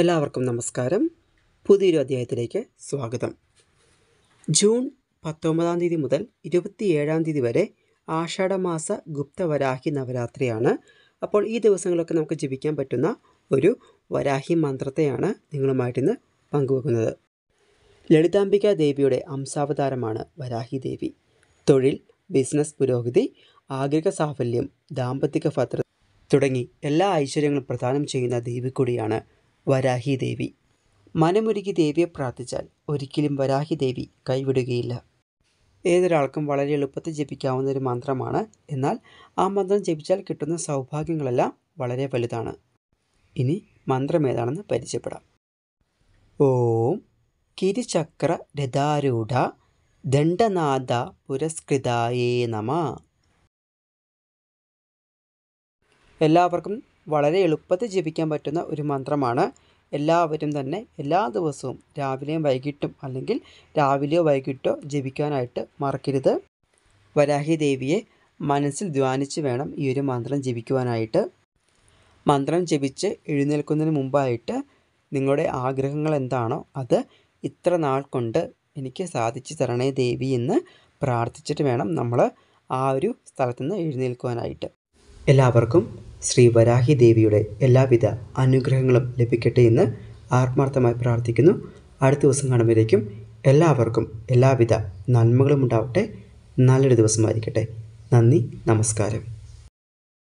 എല്ലാവർക്കും നമസ്കാരം പുതിയൊരു അധ്യായത്തിലേക്ക് സ്വാഗതം ജൂൺ പത്തൊമ്പതാം തീയതി മുതൽ ഇരുപത്തിയേഴാം തീയതി വരെ ആഷാഢമാസ ഗുപ്തവരാഹി നവരാത്രിയാണ് അപ്പോൾ ഈ ദിവസങ്ങളൊക്കെ നമുക്ക് ജപിക്കാൻ പറ്റുന്ന ഒരു വരാഹി മന്ത്രത്തെയാണ് നിങ്ങളുമായിട്ട് ഇന്ന് പങ്കുവെക്കുന്നത് ലളിതാംബിക ദേവിയുടെ അംശാവതാരമാണ് വരാഹി ദേവി തൊഴിൽ ബിസിനസ് പുരോഗതി ആഗ്രഹ സാഫല്യം ദാമ്പത്തിക ഭദ്ര തുടങ്ങി എല്ലാ ഐശ്വര്യങ്ങളും പ്രദാനം ചെയ്യുന്ന ദേവിക്കുടിയാണ് വരാഹി ദേവി മനമുരുകി ദേവിയെ പ്രാർത്ഥിച്ചാൽ ഒരിക്കലും വരാഹി ദേവി കൈവിടുകയില്ല ഏതൊരാൾക്കും വളരെ എളുപ്പത്തിൽ ജപിക്കാവുന്ന ഒരു മന്ത്രമാണ് എന്നാൽ ആ മന്ത്രം ജപിച്ചാൽ കിട്ടുന്ന സൗഭാഗ്യങ്ങളെല്ലാം വളരെ വലുതാണ് ഇനി മന്ത്രം ഏതാണെന്ന് പരിചയപ്പെടാം ഓം കിരിചക്ര രഥാരൂഢ ദണ്ഡനാഥ പുരസ്കൃതായേ നമ എല്ലാവർക്കും വളരെ എളുപ്പത്തിൽ ജപിക്കാൻ പറ്റുന്ന ഒരു മന്ത്രമാണ് എല്ലാവരും തന്നെ എല്ലാ ദിവസവും രാവിലെയും വൈകിട്ടും അല്ലെങ്കിൽ രാവിലെയോ വൈകിട്ടോ ജപിക്കാനായിട്ട് മറക്കരുത് വരാഹി ദേവിയെ മനസ്സിൽ ധ്യാനിച്ച് വേണം ഈ ഒരു മന്ത്രം ജപിക്കുവാനായിട്ട് മന്ത്രം ജപിച്ച് എഴുന്നേൽക്കുന്നതിന് മുമ്പായിട്ട് നിങ്ങളുടെ ആഗ്രഹങ്ങൾ എന്താണോ അത് ഇത്ര നാൾ കൊണ്ട് എനിക്ക് സാധിച്ചു തരണേ ദേവി എന്ന് പ്രാർത്ഥിച്ചിട്ട് വേണം നമ്മൾ ആ ഒരു സ്ഥലത്തുനിന്ന് എഴുന്നേൽക്കുവാനായിട്ട് എല്ലാവർക്കും ശ്രീ വരാഹി ദേവിയുടെ എല്ലാവിധ അനുഗ്രഹങ്ങളും ലഭിക്കട്ടെ എന്ന് ആത്മാർത്ഥമായി പ്രാർത്ഥിക്കുന്നു അടുത്ത ദിവസം കാണുമ്പോഴേക്കും എല്ലാവർക്കും എല്ലാവിധ നന്മകളും ഉണ്ടാവട്ടെ നല്ലൊരു ദിവസമായിരിക്കട്ടെ നന്ദി നമസ്കാരം